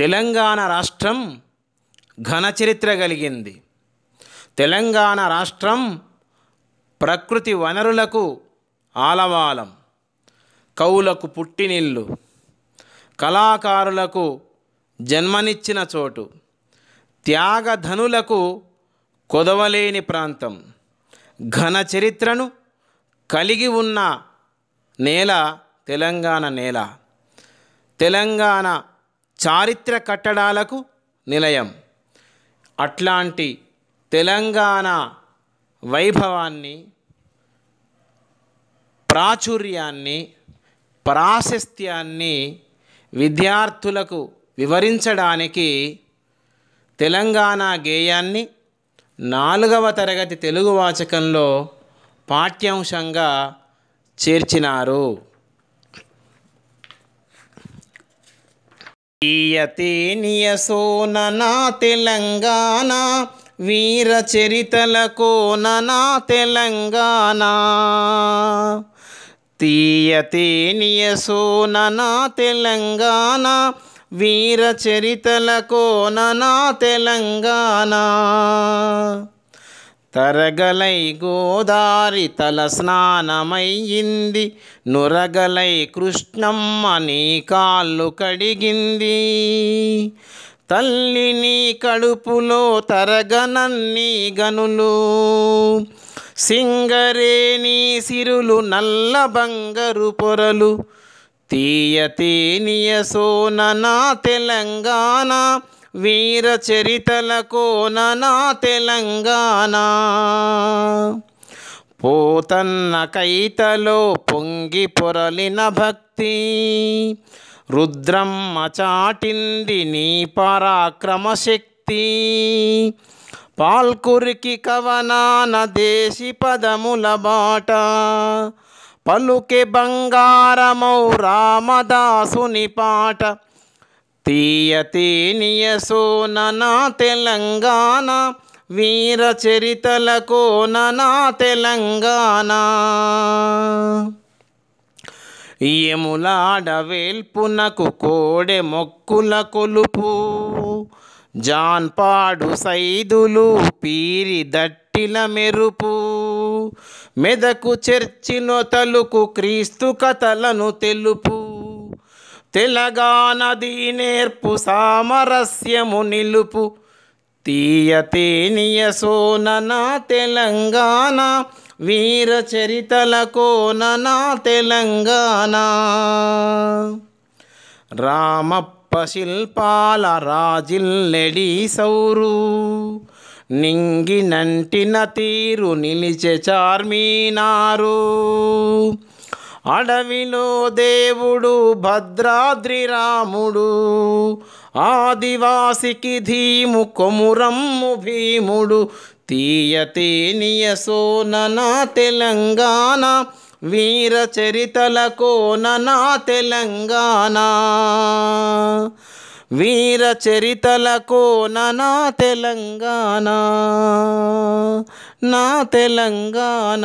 తెలంగాణ రాష్ట్రం ఘన చరిత్ర కలిగింది తెలంగాణ రాష్ట్రం ప్రకృతి వనరులకు ఆలవాలం కవులకు పుట్టినిల్లు కళాకారులకు జన్మనిచ్చిన చోటు త్యాగధనులకు కొదవలేని ప్రాంతం ఘన చరిత్రను కలిగి ఉన్న నేల తెలంగాణ నేల తెలంగాణ చారిత్ర కట్టడాలకు నిలయం అట్లాంటి తెలంగాణ వైభవాన్ని ప్రాచుర్యాన్ని ప్రాశస్త్యాన్ని విద్యార్థులకు వివరించడానికి తెలంగాణ గేయాన్ని నాలుగవ తరగతి తెలుగు వాచకంలో పాఠ్యాంశంగా చేర్చినారు తీయతేనియ సోననా తెలంగాణ వీర చరితల కోననా తెలంగాణ తీయతేనియ సోననా తెలంగాణ వీర చరితల కోననా తెలంగాణ తరగలై గోదారి తల స్నానమయ్యింది నురగలై కృష్ణమ్మ నీ కాళ్ళు కడిగింది తల్లి నీ కడుపులో తరగనన్ని గనులు సింగరేణి సిరులు నల్ల బంగరు పొరలు తీయ తేనియ సోన నా తెలంగాణ వీర చరితలకు నా తెలంగాణ పోతన్న కైతలో పొంగి పొరలిన భక్తి రుద్రమ్మ చాటింది నీ పరాక్రమ శక్తి పాల్కురికి కవనాన దేశి పదముల బాట పలుకే బంగారమౌ రామదాసుని పాట తీయతీనియసోననా తెలంగాణ వీర చరితలకు ననా తెలంగాణ యములాడ వేల్పునకు కోడె మొక్కుల కొలుపు జాన్పాడు సైదులు పీరి దట్టిల మెరుపు మెదకు చర్చిలో తలుకు క్రీస్తు కథలను తెలుపు తెలంగాణది నేర్పు సామరస్యము నిలుపు తీయ తేనియ సోననా తెలంగాణ వీర చరితల కోననా తెలంగాణ రామప్ప శిల్పాల రాజిల్లెడి సౌరు నంటిన తీరు నిలిచె చార్మీనారు అడవిలో దేవుడు భద్రాద్రి రాముడు ఆదివాసికి ధీము కొమురమ్ము భీముడు తీయ సోననా తెలంగాణ వీర చరితల కోననా తెలంగాణ వీర చరితల కోననా తెలంగాణ నా తెలంగాణ